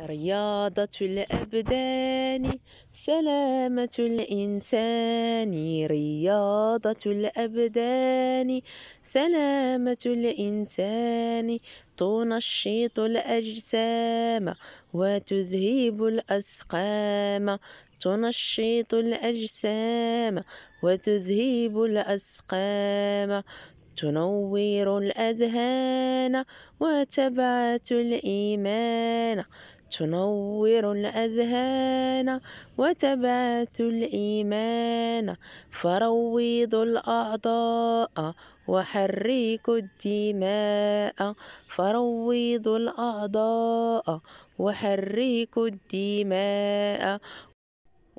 رياضة الأبدان سلامة الإنسان رياضة الأبدان سلامة الإنسان تنشط الأجسام وتذهب الأسقام تنشط الأجسام وتذهب الأسقام تنور الأذهان وتبعث الإيمان تنور الأذهان وتبات الإيمان فروض الأعضاء وحرك الدماء فروض الأعضاء وحرك الدماء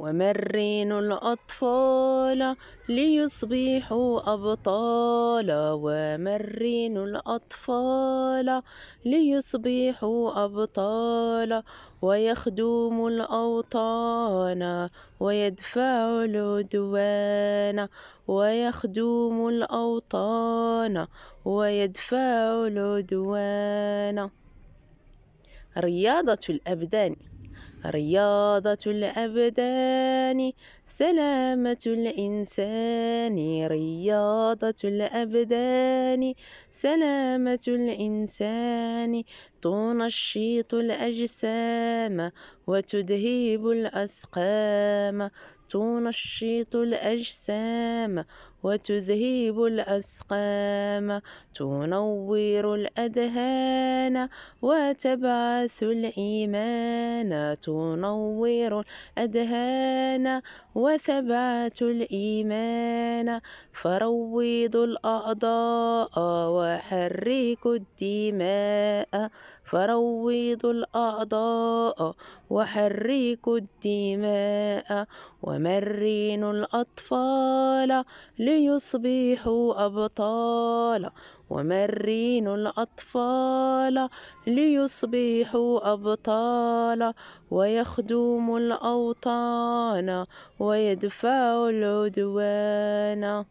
ومرنوا الأطفال ليصبحوا أبطالا ومرنوا الأطفال ليصبحوا أبطالا ويخدموا الأوطان ويدفعوا العدوان ويخدموا الأوطان ويدفعوا العدوان رياضة الأبدان رياضة الأبدان سلامة الإنسان رياضة الأبدان سلامة الإنسان تنشط الأجسام وتذهب الأسقام تنشط الأجسام وتذهب الأسقام تنور الأذهان وتبعث الإيمان تنور الأذهان وثبات الإيمان فروضوا الأعضاء وحركوا الدماء فروضوا الأعضاء وحركوا الدماء ومرنوا الأطفال ليصبحوا أبطالا ومرين الأطفال ليصبحوا أبطالا ويخدوم الأوطان ويدفع العدوان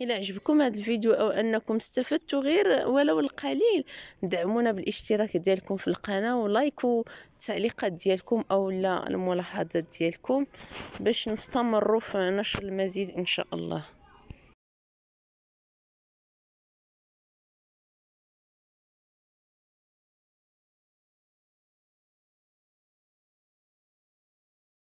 إذا عجبكم هذا الفيديو أو أنكم استفدتوا غير ولو القليل دعمونا بالاشتراك ديالكم في القناة ولايكوا التعليقات ديالكم أو لا الملاحظات ديالكم باش نستمروا في نشر المزيد إن شاء الله